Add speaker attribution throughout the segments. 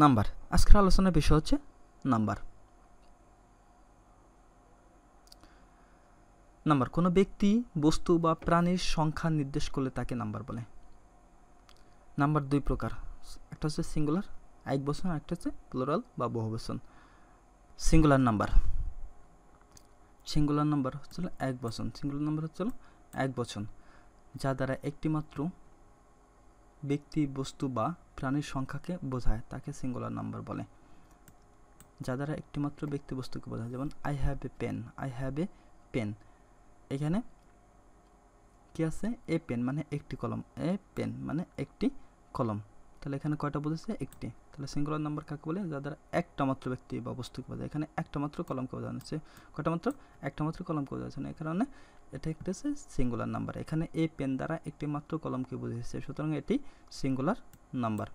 Speaker 1: Number আজকের আলোচনার বিষয় হচ্ছে নাম্বার নাম্বার কোনো ব্যক্তি বস্তু বা প্রাণীর সংখ্যা নির্দেশ করলে তাকে নাম্বার বলে নাম্বার দুই প্রকার একটা হচ্ছে সিঙ্গুলার এক বসন একটা হচ্ছে প্লোরাল বা বহুবচন সিঙ্গুলার নাম্বার সিঙ্গুলার নাম্বার হচ্ছিল এক বচন সিঙ্গুলার নাম্বার হচ্ছিল এক বচন যা দ্বারা একটিমাত্র ব্যক্তি বস্তু বা প্রাণীর সংখ্যাকে বোঝায় তাকে সিঙ্গুলার নাম্বার বলে যা দ্বারা একটিমাত্র ব্যক্তি বস্তুকে বোঝায় যেমন I have a pen I have a pen এখানে কি আছে এ পেন মানে একটি কলম এ পেন মানে একটি কলম তাহলে এখানে কয়টা বোঝাচ্ছে একটি তাহলে সিঙ্গুলার নাম্বার কাকে বলে যা দ্বারা একটা মাত্র ব্যক্তি বা বস্তুকে বোঝায় এখানে একটা মাত্র কলমকে বোঝানো হচ্ছে কয়টা মাত্র একটা মাত্র কলমকে বোঝাচ্ছে না এখানে এটা হচ্ছে সিঙ্গুলার নাম্বার এখানে এই পেন দ্বারা একটি মাত্র কলমকে বুঝিয়েছে সুতরাং এটি singular number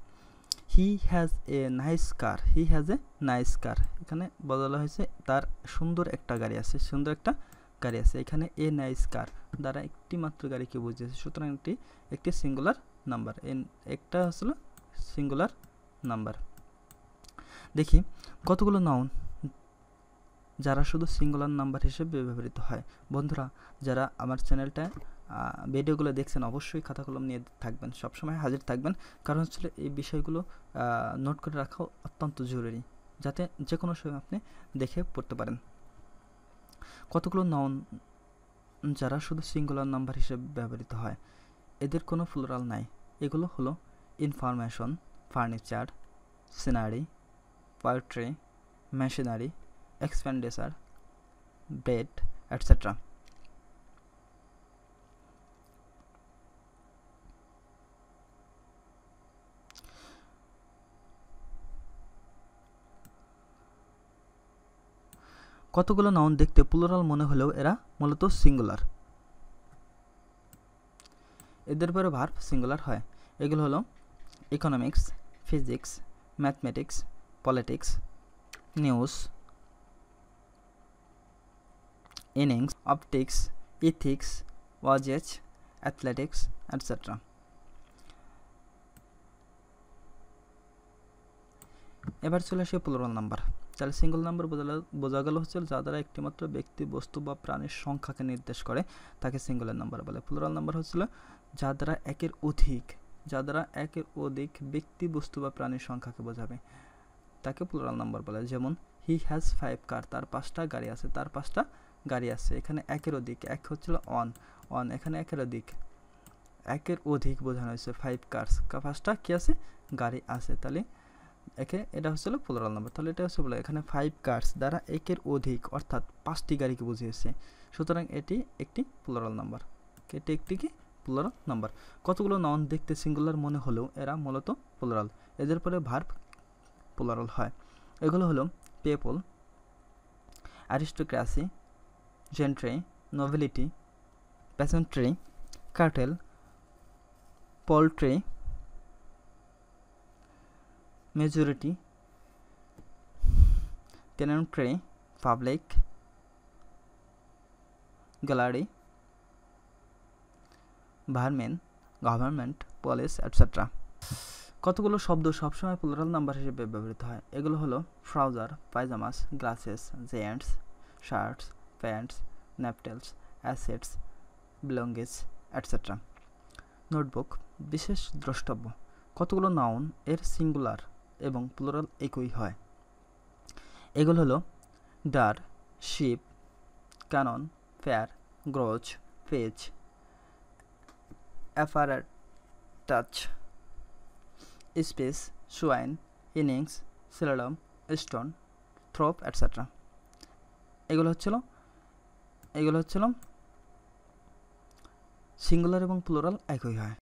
Speaker 1: he has a nice car he has a nice car এখানে বদলা হয়েছে তার সুন্দর একটা গাড়ি আছে সুন্দর একটা গাড়ি আছে এখানে এ নাইস কার দ্বারা একটি মাত্র গাড়িকে বুঝিয়েছে সুতরাং এটি একটি সিঙ্গুলার নাম্বার একটা হচ্ছিল সিঙ্গুলার নাম্বার দেখি কতগুলো নাউন যারা শুধু সিঙ্গুলার নাম্বার হিসেবে ব্যবহৃত হয় বন্ধুরা যারা আমার চ্যানেলটায় ভিডিওগুলো দেখছেন অবশ্যই খাতা কলম নিয়ে থাকবেন সবসময় হাজির থাকবেন কারণ হচ্ছে এই বিষয়গুলো নোট করে রাখা অত্যন্ত জরুরি যাতে যে কোনো সময় আপনি দেখে পড়তে পারেন কতগুলো নন যারা শুধু সিঙ্গুলার নাম্বার হিসেবে ব্যবহৃত হয় এদের কোনো ফ্লোরাল নাই এগুলো হলো information furniture scenery poetry machinery expenditure, debt, etc. কতগুলো নাউন দেখতে প্লুরাল মনে হলেও এরা মূলত সিঙ্গুলার এদের পরে ভার্ব সিঙ্গুলার হয় এগুলো হলো economics physics mathematics politics news innings, optics, ethics, voyage, athletics, etc. এবার চলে আসে প্লোরাল নাম্বার তাহলে সিঙ্গল নাম্বার বোঝা গেল হচ্ছে যা দ্বারা একটিমাত্র ব্যক্তি বস্তু বা প্রাণীর সংখ্যাকে নির্দেশ করে তাকে সিঙ্গুলার নাম্বার বলে প্লোরাল নাম্বার হচ্ছিল যা দ্বারা একের অধিক যা দ্বারা একের অধিক ব্যক্তি বস্তু বা প্রাণীর সংখ্যাকে বোঝাবে তাকে প্লোরাল নাম্বার বলে যেমন হি হ্যাজ ফাইভ কার তার পাঁচটা গাড়ি আছে তার পাঁচটা গাড়ি আছে এখানে একের অধিক এক হচ্ছিল অন অন এখানে একের অধিক একের অধিক বোঝানো হয়েছে ফাইভ কার্স ফার্স্টটা কী আছে গাড়ি আছে তাহলে একে এটা হচ্ছিল প্লোরাল নাম্বার তাহলে এটা হচ্ছে বলে এখানে ফাইভ কার্স দ্বারা একের অধিক অর্থাৎ পাঁচটি গাড়িকে বুঝিয়েছে সুতরাং এটি একটি প্লোরাল নাম্বার এটি একটি কি প্লোরাল নাম্বার কতগুলো নন দেখতে সিঙ্গুলার মনে হলেও এরা মূলত পোলোরাল এদের পরে ভার্ব পোলোরাল হয় এগুলো হলো people aristocracy gentry nobility, peasantry cartel poultry majority tenantry public gallery vermin government police etcetera কতগুলো শব্দ সবসময় প্লোরাল নাম্বার হিসেবে ব্যবহৃত হয় এগুলো হলো trouser pyjamas glasses gents shirts pants, naptals, assets, belongings, etc. Notebook বিশেষ দ্রষ্টব্য কতগুলো নাউন এর সিঙ্গুলার এবং প্লোরাল একই হয় এগুলো হলো deer sheep cannon fair gross pice affair touch space swine innings সিলাডম স্টোন থ্রপ অ্যাটসেট্রা এগুলো হচ্ছিল এগুলো হচ্ছিল সিঙ্গুলার এবং প্লোরাল একই হয়